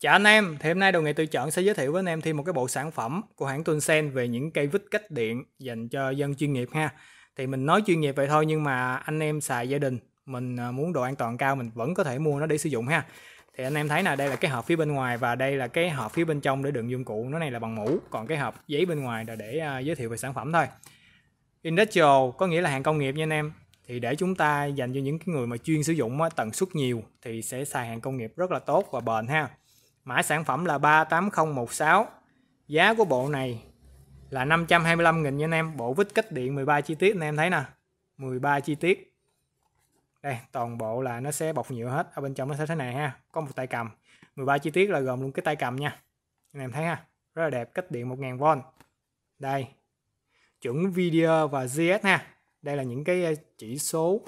Chào anh em, thì hôm nay đồ nghề tự chọn sẽ giới thiệu với anh em thêm một cái bộ sản phẩm của hãng Tunsen về những cây vít cách điện dành cho dân chuyên nghiệp ha. Thì mình nói chuyên nghiệp vậy thôi nhưng mà anh em xài gia đình, mình à, muốn độ an toàn cao mình vẫn có thể mua nó để sử dụng ha. Thì anh em thấy là đây là cái hộp phía bên ngoài và đây là cái hộp phía bên trong để đựng dụng cụ, nó này là bằng mũ, còn cái hộp giấy bên ngoài là để à, giới thiệu về sản phẩm thôi. Industrial có nghĩa là hàng công nghiệp nha anh em, thì để chúng ta dành cho những cái người mà chuyên sử dụng tần suất nhiều thì sẽ xài hàng công nghiệp rất là tốt và bền ha Mã sản phẩm là 38016. Giá của bộ này là 525 nghìn nha anh em. Bộ vít cách điện 13 chi tiết anh em thấy nè. 13 chi tiết. Đây, toàn bộ là nó sẽ bọc nhựa hết. Ở bên trong nó sẽ thế này ha. Có một tay cầm. 13 chi tiết là gồm luôn cái tay cầm nha. Anh em thấy ha. Rất là đẹp, cách điện 1000V. Đây. Chuẩn video và GS ha. Đây là những cái ờ, chỉ số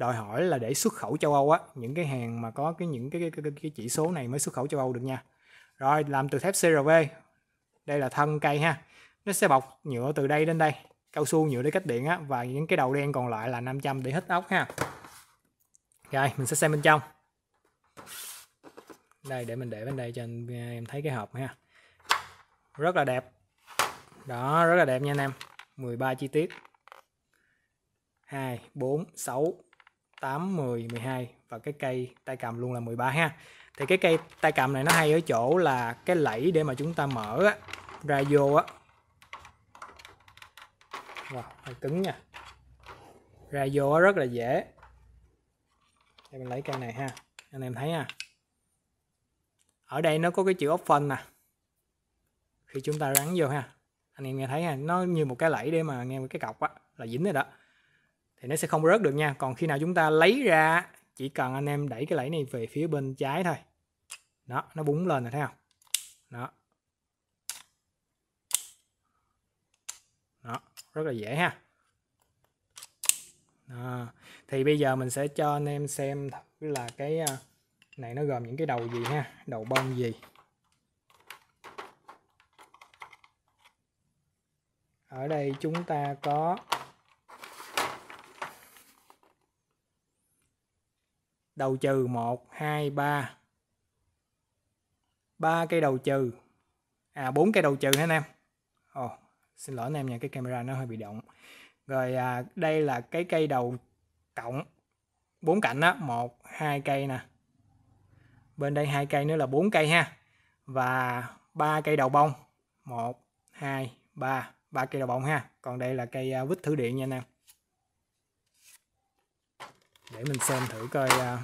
đòi hỏi là để xuất khẩu châu Âu á những cái hàng mà có cái những cái cái, cái, cái chỉ số này mới xuất khẩu châu Âu được nha rồi làm từ thép CRV đây là thân cây ha nó sẽ bọc nhựa từ đây đến đây cao su nhựa để cách điện á và những cái đầu đen còn lại là 500 để hít ốc ha rồi mình sẽ xem bên trong đây để mình để bên đây cho anh à, em thấy cái hộp ha rất là đẹp đó rất là đẹp nha anh em 13 chi tiết 2 4 6 8 10 12 và cái cây tay cầm luôn là 13 ha thì cái cây tay cầm này nó hay ở chỗ là cái lẫy để mà chúng ta mở á, ra vô á wow, hơi cứng nha ra vô rất là dễ để mình lấy cây này ha anh em thấy ha ở đây nó có cái chữ open nè khi chúng ta rắn vô ha anh em nghe thấy ha nó như một cái lẫy để mà nghe cái cọc á là dính rồi đó thì nó sẽ không rớt được nha còn khi nào chúng ta lấy ra chỉ cần anh em đẩy cái lẫy này về phía bên trái thôi đó nó búng lên rồi thấy không đó đó rất là dễ ha đó. thì bây giờ mình sẽ cho anh em xem là cái à, này nó gồm những cái đầu gì ha đầu bông gì ở đây chúng ta có đầu trừ 1, 2, 3. 3 cây đầu trừ. À 4 cây đầu trừ hả anh em? Ồ, oh, xin lỗi anh em nha, cái camera nó hơi bị động. Rồi à, đây là cái cây đầu cộng bốn cạnh đó, 1 2 cây nè. Bên đây hai cây nữa là 4 cây ha. Và ba cây đầu bông. 1 2 3, ba cây đầu bông ha. Còn đây là cây à, vít thử điện nha anh em để mình xem thử coi à,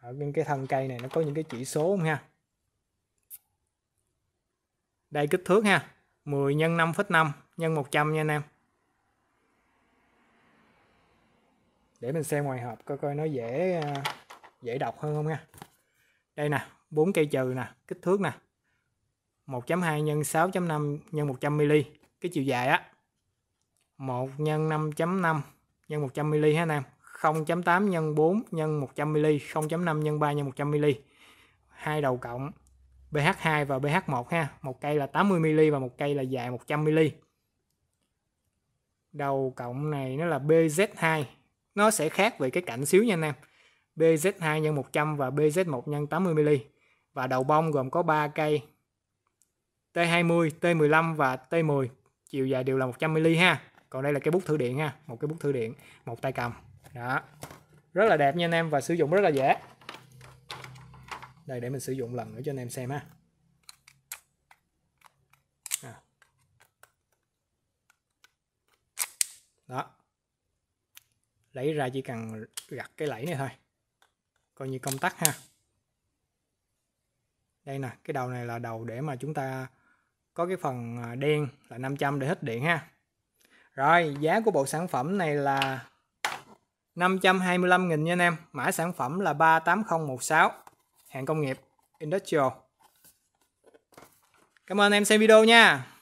ở bên cái thân cây này nó có những cái chỉ số không ha đây kích thước ha 10 x 5,5 x 100 nha anh em để mình xem ngoài hộp coi coi nó dễ à, dễ đọc hơn không nha đây nè bốn cây trừ nè kích thước nè 1.2 x 6.5 x 100mm cái chiều dài á 1 x 5.5 x 100mm ha anh em 0.8 nhân 4 nhân 100 ml, 0.5 nhân 3 nhân 100 ml. Hai đầu cộng pH2 và pH1 ha, một cây là 80 ml và một cây là dài 100 ml. Đầu cộng này nó là BZ2. Nó sẽ khác về cái cạnh xíu nha anh em. BZ2 nhân 100 và BZ1 nhân 80 ml. Và đầu bông gồm có 3 cây T20, T15 và T10 chiều dài đều là 100 ml ha. Còn đây là cái bút thử điện ha, một cái bút thử điện, một tay cầm đó rất là đẹp nha anh em và sử dụng rất là dễ đây để mình sử dụng lần nữa cho anh em xem ha à. đó lấy ra chỉ cần gặt cái lẫy này thôi coi như công tắc ha đây nè cái đầu này là đầu để mà chúng ta có cái phần à, đen là 500 để hết điện ha rồi giá của bộ sản phẩm này là 525.000 nha anh em. Mã sản phẩm là 38016. Hàng công nghiệp Industrial. Cảm ơn em xem video nha.